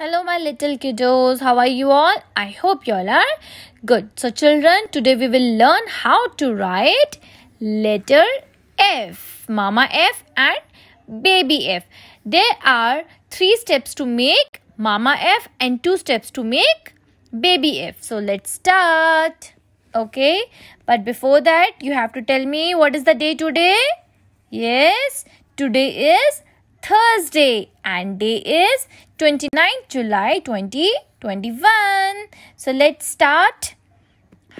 Hello my little kiddos, how are you all? I hope you all are good. So children, today we will learn how to write letter F, mama F and baby F. There are three steps to make mama F and two steps to make baby F. So let's start. Okay, but before that you have to tell me what is the day today? Yes, today is Thursday and day is 29 July 2021. So let's start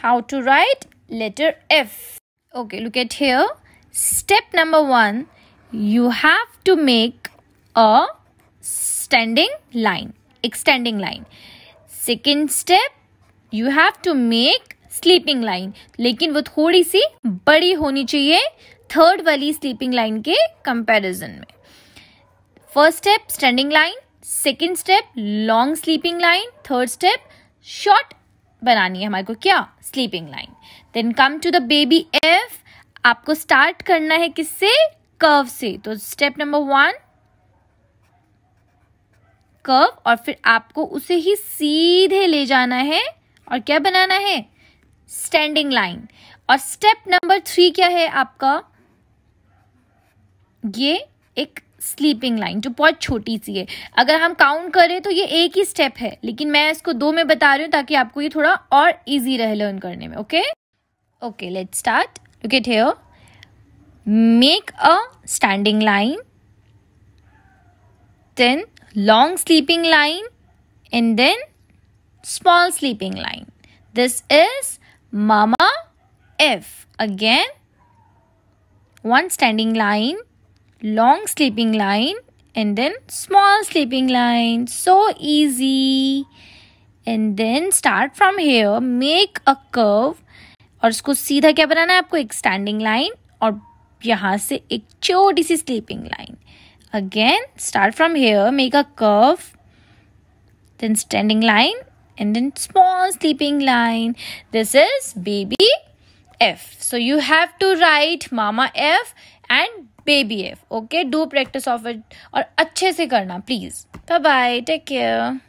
how to write letter F. Okay, look at here. Step number one, you have to make a standing line, extending line. Second step, you have to make sleeping line. Lekin wo thodi सी badi honi chahiye. Third वाली sleeping line ke comparison में first step standing line second step long sleeping line third step short बनानी है हमारे को क्या sleeping line then come to the baby F आपको start करना है किससे कर्व से तो स्टेप नंबर वन कर्व और फिर आपको उसे ही सीधे ले जाना है और क्या बनाना है स्टैंडिंग लाइन और स्टेप नंबर थ्री क्या है आपका ये एक स्लीपिंग लाइन जो बहुत छोटी सी है अगर हम काउंट करें तो ये एक ही स्टेप है लेकिन मैं इसको दो में बता रही हूँ ताकि आपको ये थोड़ा और इजी रहे लर्न करने में okay okay let start look at here make a standing line then long sleeping line and then small sleeping line this is mama F again one standing line long sleeping line and then small sleeping line. So easy. And then start from here. Make a curve. और उसको सीधा क्या बनाना है आपको एक standing line और यहाँ से एक छोटी सी sleeping line again start from here make a curve then standing line and then small sleeping line. This is baby F. So you have to write mama F and पे B F okay do practice of it और अच्छे से करना please bye bye take care